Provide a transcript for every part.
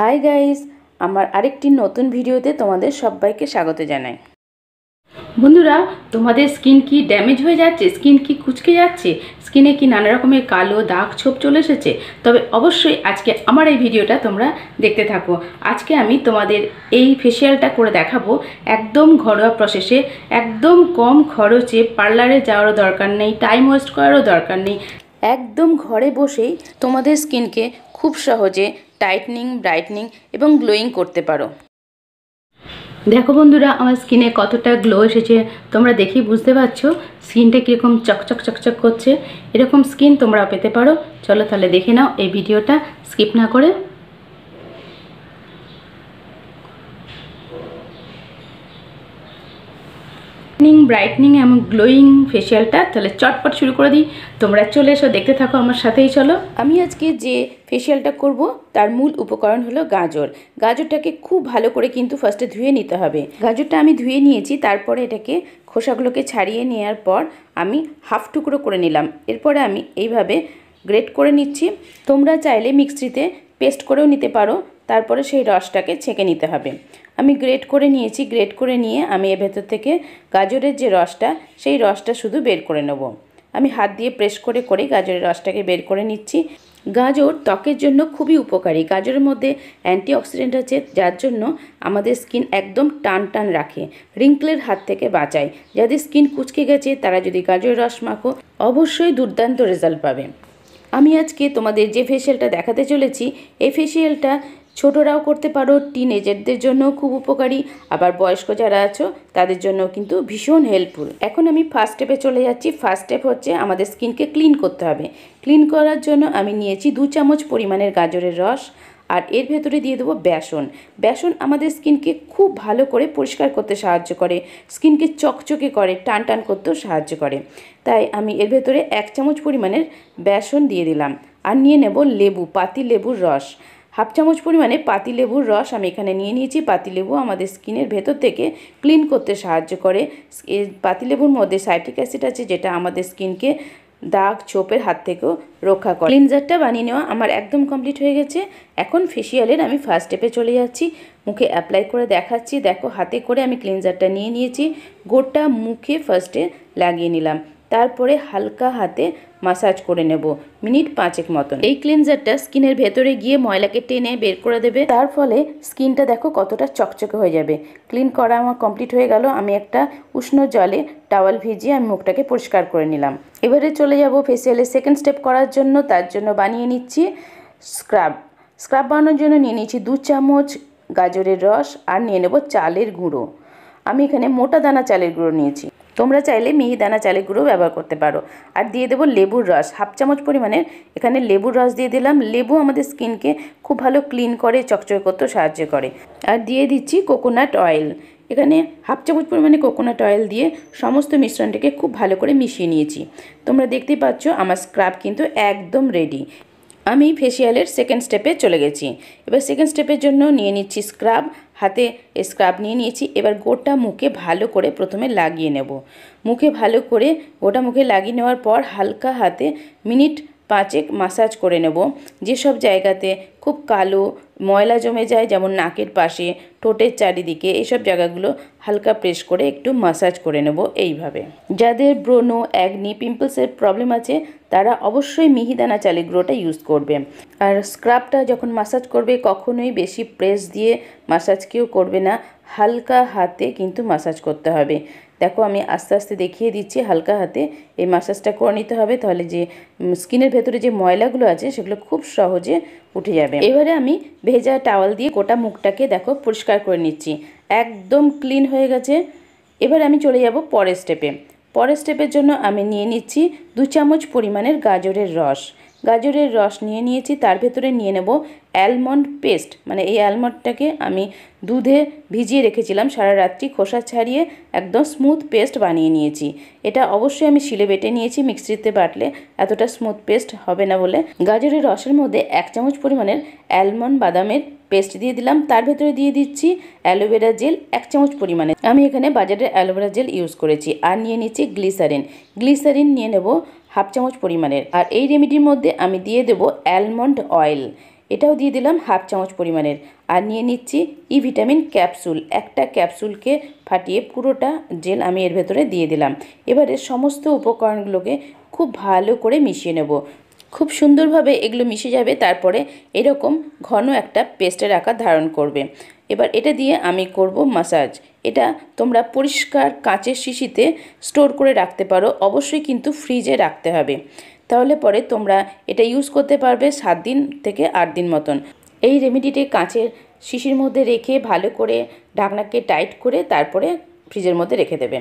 Hi guys আমার আরেকটি নতুন ভিডিওতে তোমাদের সবাইকে স্বাগত জানাই বন্ধুরা তোমাদের স্কিন কি ড্যামেজ হয়ে যাচ্ছে স্কিন কি কুচকে যাচ্ছে স্কিনে কি নানা রকমের কালো দাগ ছোপ চলে এসেছে তবে অবশ্যই আজকে আমার এই ভিডিওটা তোমরা দেখতে থাকো আজকে আমি তোমাদের এই ফেসিয়ালটা করে দেখাবো একদম ঘরোয়া প্রসেসে একদম কম খরচে পার্লারে যাওয়ারও দরকার নেই টাইম ওয়েস্ট করারও দরকার নেই একদম ঘরে বসেই তোমাদের স্কিনকে খুব সহজে টাইটনিং ব্রাইটনিং এবং গ্লোয়িং করতে পারো দেখো বন্ধুরা আমার স্কিনে কতটা গ্লো এসেছে তোমরা দেখি বুঝতে পারছো স্কিনটা কীরকম চকচক চকচক করছে এরকম স্কিন তোমরা পেতে পারো চলো তাহলে দেখে নাও এই ভিডিওটা স্কিপ না করে ব্রাইটনিং ব্রাইটনিং এবং গ্লোয়িং ফেসিয়ালটা তাহলে চটপট শুরু করে দিই তোমরা চলে এসো দেখতে থাকো আমার সাথেই চলো আমি আজকে যে ফেসিয়ালটা করব তার মূল উপকরণ হলো গাজর গাজরটাকে খুব ভালো করে কিন্তু ফার্স্টে ধুয়ে নিতে হবে গাজরটা আমি ধুয়ে নিয়েছি তারপরে এটাকে খোসাগুলোকে ছাড়িয়ে নেওয়ার পর আমি হাফ টুকরো করে নিলাম এরপরে আমি এইভাবে গ্রেট করে নিচ্ছি তোমরা চাইলে মিক্সিতে পেস্ট করেও নিতে পারো তারপরে সেই রসটাকে ছেঁকে নিতে হবে আমি গ্রেট করে নিয়েছি গ্রেট করে নিয়ে আমি এর ভেতর থেকে গাজরের যে রসটা সেই রসটা শুধু বের করে নেব আমি হাত দিয়ে প্রেস করে করে গাজরের রসটাকে বের করে নিচ্ছি গাজর ত্বকের জন্য খুবই উপকারী গাজরের মধ্যে অ্যান্টিঅক্সিডেন্ট আছে যার জন্য আমাদের স্কিন একদম টান টান রাখে রিঙ্কলের হাত থেকে বাঁচায় যাদের স্কিন কুচকে গেছে তারা যদি গাজরের রস মাখো অবশ্যই দুর্দান্ত রেজাল্ট পাবে আমি আজকে তোমাদের যে ফেসিয়ালটা দেখাতে চলেছি এই ফেসিয়ালটা ছোটরাও করতে পারো টিন টিনেজারদের জন্য খুব উপকারী আবার বয়স্ক যারা আছো তাদের জন্য কিন্তু ভীষণ হেল্পফুল এখন আমি ফার্স্ট স্টেপে চলে যাচ্ছি ফার্স্ট স্টেপ হচ্ছে আমাদের স্কিনকে ক্লিন করতে হবে ক্লিন করার জন্য আমি নিয়েছি দু চামচ পরিমাণের গাজরের রস আর এর ভেতরে দিয়ে দেবো বেসন বেসন আমাদের স্কিনকে খুব ভালো করে পরিষ্কার করতে সাহায্য করে স্কিনকে চকচকে করে টান টান করতেও সাহায্য করে তাই আমি এর ভেতরে এক চামচ পরিমাণের বেসন দিয়ে দিলাম আর নিয়ে নেব লেবু পাতি লেবুর রস হাফ চামচ পরিমাণে পাতিলেবুর রস আমি এখানে নিয়ে নিয়েছি পাতিলেবু আমাদের স্কিনের ভেতর থেকে ক্লিন করতে সাহায্য করে পাতিলেবুর মধ্যে সাইট্রিক অ্যাসিড আছে যেটা আমাদের স্কিনকে দাগ ছোপের হাত থেকেও রক্ষা করে ক্লিনজারটা বানিয়ে নেওয়া আমার একদম কমপ্লিট হয়ে গেছে এখন ফেসিয়ালের আমি ফার্স্ট স্টেপে চলে যাচ্ছি মুখে অ্যাপ্লাই করে দেখাচ্ছি দেখো হাতে করে আমি ক্লিনজারটা নিয়ে নিয়েছি গোটা মুখে ফার্স্টে লাগিয়ে নিলাম তারপরে হালকা হাতে মাসাজ করে নেব মিনিট পাঁচেক মতন এই ক্লিনজারটা স্কিনের ভেতরে গিয়ে ময়লাকে টেনে বের করে দেবে তার ফলে স্কিনটা দেখো কতটা চকচকে হয়ে যাবে ক্লিন করা আমার কমপ্লিট হয়ে গেল আমি একটা উষ্ণ জলে টাওয়াল ভিজিয়ে আমি মুখটাকে পরিষ্কার করে নিলাম এবারে চলে যাব ফেসিয়ালের সেকেন্ড স্টেপ করার জন্য তার জন্য বানিয়ে নিচ্ছি স্ক্রাব স্ক্রাব বানানোর জন্য নিয়ে নিয়েছি দু চামচ গাজরের রস আর নিয়ে নেব চালের গুঁড়ো আমি এখানে মোটা দানা চালের গুঁড়ো নিয়েছি তোমরা চাইলে মিহিদানা চালের গুঁড়ো ব্যবহার করতে পারো আর দিয়ে দেবো লেবুর রস হাফ চামচ পরিমাণে এখানে লেবুর রস দিয়ে দিলাম লেবু আমাদের স্কিনকে খুব ভালো ক্লিন করে চকচকে করতে সাহায্য করে আর দিয়ে দিচ্ছি কোকোনাট অয়েল এখানে হাফ চামচ পরিমাণে কোকোনাট অয়েল দিয়ে সমস্ত মিশ্রণটাকে খুব ভালো করে মিশিয়ে নিয়েছি তোমরা দেখতেই পাচ্ছ আমার স্ক্রাব কিন্তু একদম রেডি আমি ফেসিয়ালের সেকেন্ড স্টেপে চলে গেছি এবার সেকেন্ড স্টেপের জন্য নিয়ে নিচ্ছি স্ক্রাব হাতে স্ক্রাব নিয়ে নিয়েছি এবার গোটা মুখে ভালো করে প্রথমে লাগিয়ে নেব মুখে ভালো করে গোটা মুখে লাগিয়ে নেওয়ার পর হালকা হাতে মিনিট পাঁচেক মাসাজ করে নেব যেসব জায়গাতে খুব কালো ময়লা জমে যায় যেমন নাকের পাশে ঠোঁটের চারিদিকে এইসব জায়গাগুলো হালকা প্রেস করে একটু মাসাজ করে নেব এইভাবে যাদের ব্রণ অ্যাগনি পিম্পলসের প্রবলেম আছে তারা অবশ্যই মিহিদানা চালের ইউজ করবে আর স্ক্রাবটা যখন মাসাজ করবে কখনোই বেশি প্রেস দিয়ে মাসাজ কেউ করবে না হালকা হাতে কিন্তু মাসাজ করতে হবে দেখো আমি আস্তে আস্তে দেখিয়ে দিচ্ছি হালকা হাতে এই মাসাজটা করে নিতে হবে তাহলে যে স্কিনের ভেতরে যে ময়লাগুলো আছে সেগুলো খুব সহজে উঠে যাবে এবারে আমি ভেজা টাওয়াল দিয়ে গোটা মুখটাকে দেখো পরিষ্কার করে নিচ্ছি একদম ক্লিন হয়ে গেছে এবার আমি চলে যাব পরের স্টেপে পরের স্টেপের জন্য আমি নিয়ে নিচ্ছি দু চামচ পরিমাণের গাজরের রস গাজরের রস নিয়ে নিয়েছি তার ভেতরে নিয়ে নেব অ্যালমন্ড পেস্ট মানে এই অ্যালমন্ডটাকে আমি দুধে ভিজিয়ে রেখেছিলাম সারা রাত্রি খোসা ছাড়িয়ে একদম স্মুথ পেস্ট বানিয়ে নিয়েছি এটা অবশ্যই আমি শিলে বেটে নিয়েছি মিক্সিতে বাটলে এতটা স্মুথ পেস্ট হবে না বলে গাজরের রসের মধ্যে এক চামচ পরিমাণের অ্যালমন্ড বাদামের পেস্ট দিয়ে দিলাম তার ভেতরে দিয়ে দিচ্ছি অ্যালোভেরা জেল এক চামচ পরিমাণে আমি এখানে বাজারের অ্যালোভেরা জেল ইউজ করেছি আর নিয়ে নিচ্ছি গ্লিসারিন গ্লিসারিন নিয়ে নেব হাফ চামচ পরিমাণের আর এই রেমিডির মধ্যে আমি দিয়ে দেব অ্যালমন্ড অয়েল এটাও দিয়ে দিলাম হাফ চামচ পরিমাণের আর নিয়ে নিচ্ছি ই ভিটামিন ক্যাপসুল একটা ক্যাপসুলকে ফাটিয়ে পুরোটা জেল আমি এর ভেতরে দিয়ে দিলাম এবারে সমস্ত উপকরণগুলোকে খুব ভালো করে মিশিয়ে নেব খুব সুন্দরভাবে এগুলো মিশে যাবে তারপরে এরকম ঘন একটা পেস্টের আকার ধারণ করবে এবার এটা দিয়ে আমি করব মাসাজ এটা তোমরা পরিষ্কার কাঁচের শিশিতে স্টোর করে রাখতে পারো অবশ্যই কিন্তু ফ্রিজে রাখতে হবে তাহলে পরে তোমরা এটা ইউজ করতে পারবে সাত দিন থেকে আট দিন মতন এই রেমেডিটি কাঁচের শিশির মধ্যে রেখে ভালো করে ঢাকনাকে টাইট করে তারপরে ফ্রিজের মধ্যে রেখে দেবে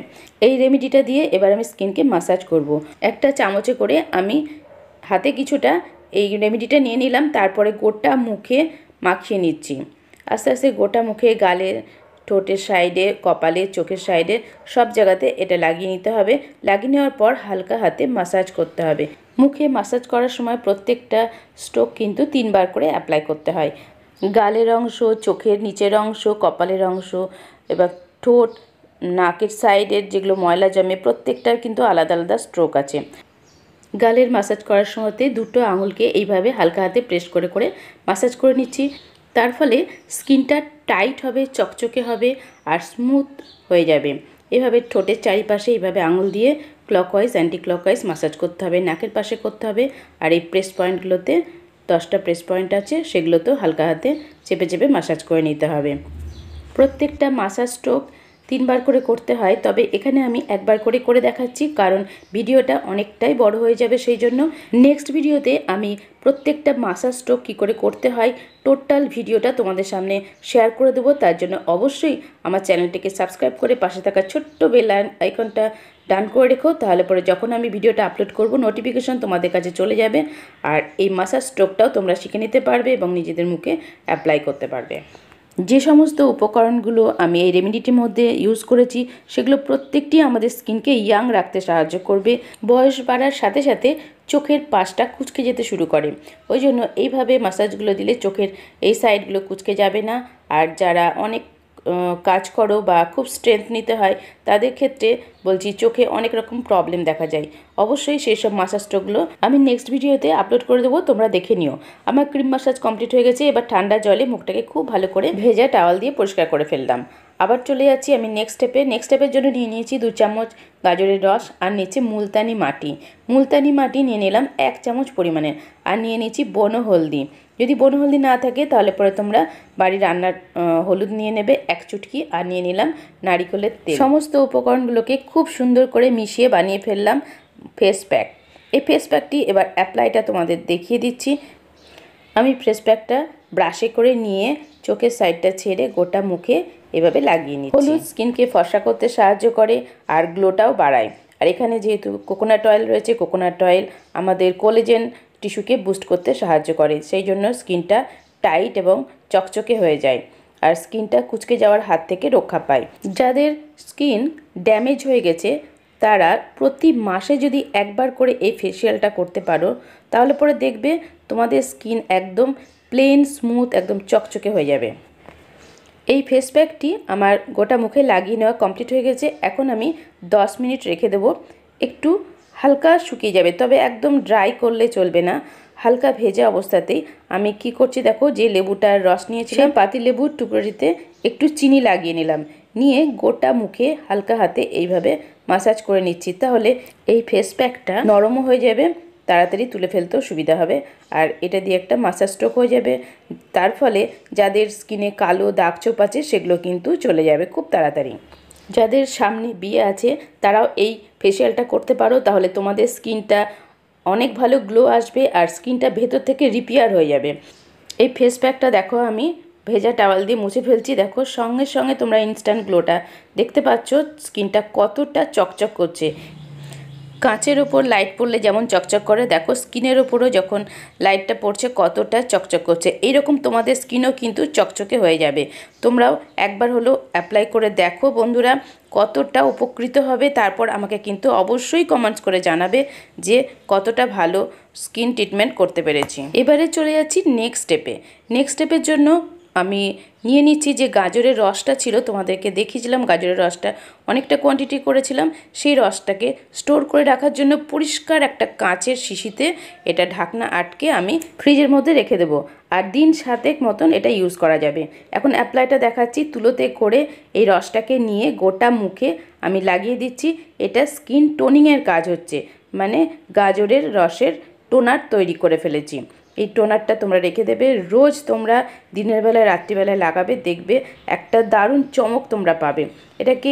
এই রেমেডিটা দিয়ে এবার আমি স্কিনকে মাসাজ করব। একটা চামচে করে আমি হাতে কিছুটা এই রেমেডিটা নিয়ে নিলাম তারপরে গোটা মুখে মাখিয়ে নিচ্ছি আস্তে আস্তে গোটা মুখে গালে ঠোঁটের সাইডে কপালে চোখের সাইডে সব জায়গাতে এটা লাগিয়ে নিতে হবে লাগিয়ে নেওয়ার পর হালকা হাতে মাসাজ করতে হবে মুখে মাসাজ করার সময় প্রত্যেকটা স্ট্রোক কিন্তু তিনবার করে অ্যাপ্লাই করতে হয় গালের অংশ চোখের নিচের অংশ কপালের অংশ এবার ঠোঁট নাকের সাইডের যেগুলো ময়লা জমে প্রত্যেকটার কিন্তু আলাদা আলাদা স্ট্রোক আছে গালের মাসাজ করার সময়তে দুটো আঙুলকে এইভাবে হালকা হাতে প্রেস করে করে মাসাজ করে নিচ্ছি তার ফলে স্কিনটা টাইট হবে চকচকে হবে আর স্মুথ হয়ে যাবে এভাবে ঠোঁটের চারিপাশে এইভাবে আঙুল দিয়ে ক্লকওয়াইজ অ্যান্টি ক্লকওয়াইজ ম্যাসাজ করতে হবে নাকের পাশে করতে হবে আর এই প্রেস পয়েন্টগুলোতে দশটা প্রেস পয়েন্ট আছে সেগুলোতেও হালকা হাতে চেপে চেপে ম্যাসাজ করে নিতে হবে প্রত্যেকটা মাসাজ স্ট্রোক তিনবার করে করতে হয় তবে এখানে আমি একবার করে করে দেখাচ্ছি কারণ ভিডিওটা অনেকটাই বড় হয়ে যাবে সেই জন্য নেক্সট ভিডিওতে আমি প্রত্যেকটা মাসাজ স্ট্রোক কী করে করতে হয় টোটাল ভিডিওটা তোমাদের সামনে শেয়ার করে দেবো তার জন্য অবশ্যই আমার চ্যানেলটিকে সাবস্ক্রাইব করে পাশে থাকা ছোট্ট বেল আইকনটা ডান করে রেখো তাহলে পরে যখন আমি ভিডিওটা আপলোড করব নোটিফিকেশান তোমাদের কাছে চলে যাবে আর এই মাসাজ স্ট্রোকটাও তোমরা শিখে নিতে পারবে এবং নিজেদের মুখে অ্যাপ্লাই করতে পারবে যে সমস্ত উপকরণগুলো আমি এই রেমেডিটির মধ্যে ইউজ করেছি সেগুলো প্রত্যেকটি আমাদের স্কিনকে ইয়াং রাখতে সাহায্য করবে বয়স বাড়ার সাথে সাথে চোখের পাশটা কুচকে যেতে শুরু করে ওই জন্য এইভাবে মাসাজগুলো দিলে চোখের এই সাইডগুলো কুচকে যাবে না আর যারা অনেক কাজ করো বা খুব স্ট্রেংথ নিতে হয় তাদের ক্ষেত্রে বলছি চোখে অনেক রকম প্রবলেম দেখা যায় অবশ্যই সেই সব মাসাজ স্ট্রোকগুলো আমি নেক্সট ভিডিওতে আপলোড করে দেবো তোমরা দেখে নিও আমার ক্রিম মাসাজ কমপ্লিট হয়ে গেছে এবার ঠান্ডা জলে মুখটাকে খুব ভালো করে ভেজা টাওয়াল দিয়ে পরিষ্কার করে ফেললাম আবার চলে যাচ্ছি আমি নেক্সট স্টেপে নেক্সট স্টেপের জন্য নিয়ে নিয়েছি দু চামচ গাজরের রস আর নিয়েছি মুলতানি মাটি মুলতানি মাটি নিয়ে নিলাম এক চামচ পরিমাণের আর নিয়ে নিয়েছি বন হলদি যদি বন হলদি না থাকে তাহলে পরে তোমরা বাড়ির রান্নার হলুদ নিয়ে নেবে এক চুটকি আর নিয়ে নিলাম নারিকলের তেল সমস্ত উপকরণগুলোকে খুব সুন্দর করে মিশিয়ে বানিয়ে ফেললাম ফেস প্যাক এই ফেস প্যাকটি এবার অ্যাপ্লাইটা তোমাদের দেখিয়ে দিচ্ছি আমি ফেস প্যাকটা ব্রাশে করে নিয়ে চোখের সাইডটা ছেড়ে গোটা মুখে এভাবে লাগিয়ে নিচ্ছি হলুদ স্কিনকে ফর্সা করতে সাহায্য করে আর গ্লোটাও বাড়ায় আর এখানে যেহেতু কোকোনাট অয়েল রয়েছে কোকোনাট অয়েল আমাদের কোলেজেন টিস্যুকে বুস্ট করতে সাহায্য করে সেই জন্য স্কিনটা টাইট এবং চকচকে হয়ে যায় আর স্কিনটা কুচকে যাওয়ার হাত থেকে রক্ষা পায় যাদের স্কিন ড্যামেজ হয়ে গেছে তারা প্রতি মাসে যদি একবার করে এই ফেসিয়ালটা করতে পারো তাহলে পরে দেখবে তোমাদের স্কিন একদম প্লেন স্মুথ একদম চকচকে হয়ে যাবে এই ফেস প্যাকটি আমার গোটা মুখে লাগিয়ে নেওয়া কমপ্লিট হয়ে গেছে এখন আমি 10 মিনিট রেখে দেব একটু হালকা শুকিয়ে যাবে তবে একদম ড্রাই করলে চলবে না হালকা ভেজা অবস্থাতেই আমি কি করছি দেখো যে লেবুটার রস নিয়েছিলাম আচ্ছা। পাতি লেবুর টুকরোটিতে একটু চিনি লাগিয়ে নিলাম নিয়ে গোটা মুখে হালকা হাতে এইভাবে মাসাজ করে নিচ্ছি তাহলে এই ফেস প্যাকটা নরমও হয়ে যাবে তাড়াতাড়ি তুলে ফেলতেও সুবিধা হবে আর এটা দিয়ে একটা মাসা স্ট্রোক হয়ে যাবে তার ফলে যাদের স্কিনে কালো দাগ ছোপ আছে সেগুলো কিন্তু চলে যাবে খুব তাড়াতাড়ি যাদের সামনে বিয়ে আছে তারাও এই ফেসিয়ালটা করতে পারো তাহলে তোমাদের স্কিনটা অনেক ভালো গ্লো আসবে আর স্কিনটা ভেতর থেকে রিপেয়ার হয়ে যাবে এই ফেস প্যাকটা দেখো আমি ভেজা টাওয়াল দিয়ে মুছে ফেলছি দেখো সঙ্গে সঙ্গে তোমরা ইনস্ট্যান্ট গ্লোটা দেখতে পাচ্ছ স্কিনটা কতটা চকচক করছে কাঁচের ওপর লাইট পড়লে যেমন চকচক করে দেখো স্কিনের ওপরও যখন লাইটটা পড়ছে কতটা চকচক করছে এইরকম তোমাদের স্কিনও কিন্তু চকচকে হয়ে যাবে তোমরাও একবার হলো অ্যাপ্লাই করে দেখো বন্ধুরা কতটা উপকৃত হবে তারপর আমাকে কিন্তু অবশ্যই কমেন্টস করে জানাবে যে কতটা ভালো স্কিন ট্রিটমেন্ট করতে পেরেছি এবারে চলে যাচ্ছি নেক্সট স্টেপে নেক্সট স্টেপের জন্য আমি নিয়ে নিচ্ছি যে গাজরের রসটা ছিল তোমাদেরকে দেখিয়েছিলাম গাজরের রসটা অনেকটা কোয়ান্টিটি করেছিলাম সেই রসটাকে স্টোর করে রাখার জন্য পরিষ্কার একটা কাঁচের শিশিতে এটা ঢাকনা আটকে আমি ফ্রিজের মধ্যে রেখে দেবো আর দিন সাতেক মতন এটা ইউজ করা যাবে এখন অ্যাপ্লাইটা দেখাচ্ছি তুলোতে করে এই রসটাকে নিয়ে গোটা মুখে আমি লাগিয়ে দিচ্ছি এটা স্কিন টোনিংয়ের কাজ হচ্ছে মানে গাজরের রসের টোনার তৈরি করে ফেলেছি এই টোনারটা তোমরা রেখে দেবে রোজ তোমরা দিনের বেলায় রাত্রিবেলায় লাগাবে দেখবে একটা দারুণ চমক তোমরা পাবে এটাকে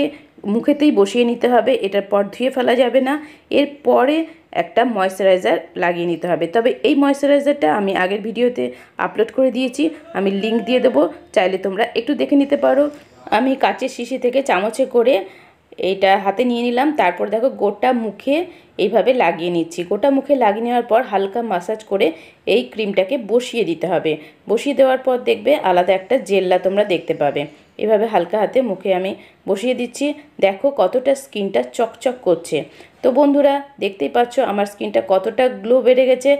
মুখেতেই বসিয়ে নিতে হবে এটার পর ধুয়ে ফেলা যাবে না এরপরে একটা ময়শ্চারাইজার লাগিয়ে নিতে হবে তবে এই ময়শ্চারাইজারটা আমি আগের ভিডিওতে আপলোড করে দিয়েছি আমি লিংক দিয়ে দেবো চাইলে তোমরা একটু দেখে নিতে পারো আমি কাচের শিশি থেকে চামচে করে এইটা হাতে নিয়ে নিলাম তারপর দেখো গোটা মুখে এইভাবে লাগিয়ে নিচ্ছি গোটা মুখে লাগিয়ে নেওয়ার পর হালকা মাসাজ করে এই ক্রিমটাকে বসিয়ে দিতে হবে বসিয়ে দেওয়ার পর দেখবে আলাদা একটা জেল্লা তোমরা দেখতে পাবে এভাবে হালকা হাতে মুখে আমি বসিয়ে দিচ্ছি দেখো কতটা স্কিনটা চকচক করছে তো বন্ধুরা দেখতেই পাচ্ছ আমার স্কিনটা কতটা গ্লো বেড়ে গেছে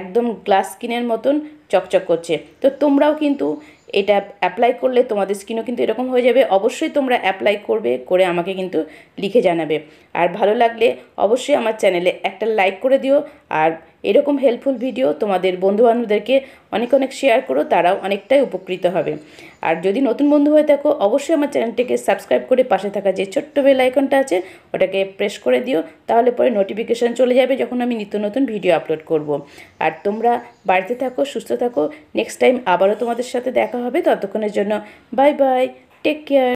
একদম গ্লাস স্কিনের মতন চকচক করছে তো তোমরাও কিন্তু এটা অ্যাপ্লাই করলে তোমাদের স্কিনও কিন্তু এরকম হয়ে যাবে অবশ্যই তোমরা অ্যাপ্লাই করবে করে আমাকে কিন্তু লিখে জানাবে আর ভালো লাগলে অবশ্যই আমার চ্যানেলে একটা লাইক করে দিও আর এরকম হেল্পফুল ভিডিও তোমাদের বন্ধুবান্ধবদেরকে অনেক অনেক শেয়ার করো তারাও অনেকটাই উপকৃত হবে আর যদি নতুন বন্ধু হয়ে থাকো অবশ্যই আমার চ্যানেলটিকে সাবস্ক্রাইব করে পাশে থাকা যে ছোট্ট বেল আইকনটা আছে ওটাকে প্রেস করে দিও তাহলে পরে নোটিফিকেশান চলে যাবে যখন আমি নিত্য নতুন ভিডিও আপলোড করব। আর তোমরা বাড়িতে থাকো সুস্থ থাকো নেক্সট টাইম আবারও তোমাদের সাথে দেখা হবে ততক্ষণের জন্য বাই বাই টেক কেয়ার